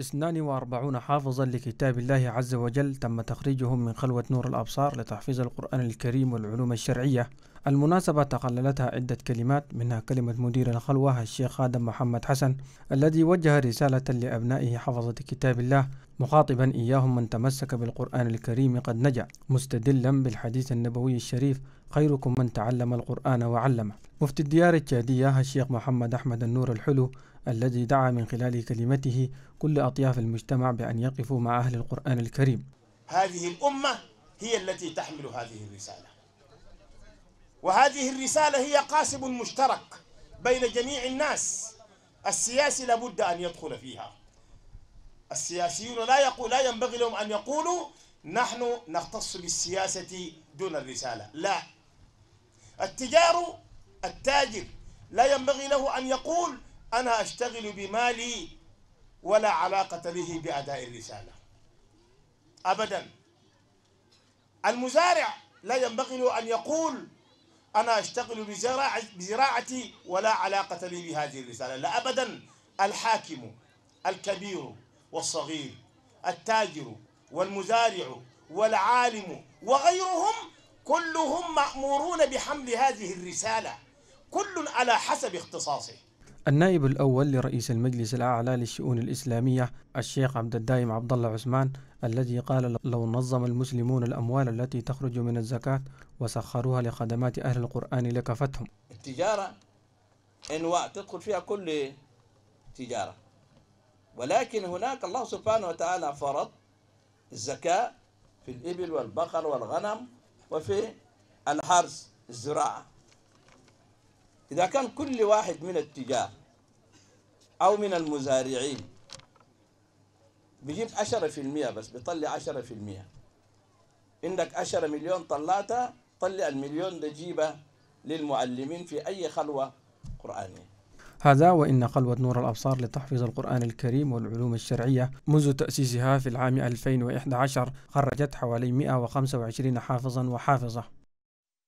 42 حافظا لكتاب الله عز وجل تم تخريجهم من خلوة نور الأبصار لتحفيظ القرآن الكريم والعلوم الشرعية المناسبة تقللتها عدة كلمات منها كلمة مدير الخلوة الشيخ خادم محمد حسن الذي وجه رسالة لأبنائه حفظة كتاب الله مخاطبا إياهم من تمسك بالقرآن الكريم قد نجا مستدلا بالحديث النبوي الشريف خيركم من تعلم القرآن وعلمه مفتي الديار التشادية الشيخ محمد أحمد النور الحلو الذي دعا من خلال كلمته كل أطياف المجتمع بأن يقفوا مع أهل القرآن الكريم هذه الأمة هي التي تحمل هذه الرسالة وهذه الرسالة هي قاسم مشترك بين جميع الناس السياسي لابد أن يدخل فيها السياسيون لا يقول لا ينبغي لهم أن يقولوا نحن نختص بالسياسة دون الرسالة لا التجار التاجر لا ينبغي له أن يقول أنا أشتغل بمالي ولا علاقة له بأداء الرسالة أبدا المزارع لا ينبغي له أن يقول أنا أشتغل بزراعة بزراعتي ولا علاقة لي بهذه الرسالة لا أبدا الحاكم الكبير والصغير التاجر والمزارع والعالم وغيرهم كلهم مأمورون بحمل هذه الرسالة كل على حسب اختصاصه النائب الأول لرئيس المجلس الأعلى للشؤون الإسلامية الشيخ عبد الدايم عبد الله عثمان الذي قال لو نظم المسلمون الأموال التي تخرج من الزكاة وسخروها لخدمات أهل القرآن لكفتهم التجارة أنواع تدخل فيها كل تجارة ولكن هناك الله سبحانه وتعالى فرض الزكاة في الإبل والبقر والغنم وفي الحرث الزراعة إذا كان كل واحد من التجار أو من المزارعين بيجيب 10% بس بيطلع 10% عندك 10 مليون طلعتها طلع المليون ده جيبه للمعلمين في أي خلوة قرآنية هذا وإن خلوة نور الأبصار لتحفظ القرآن الكريم والعلوم الشرعية منذ تأسيسها في العام 2011 خرجت حوالي 125 حافظا وحافظة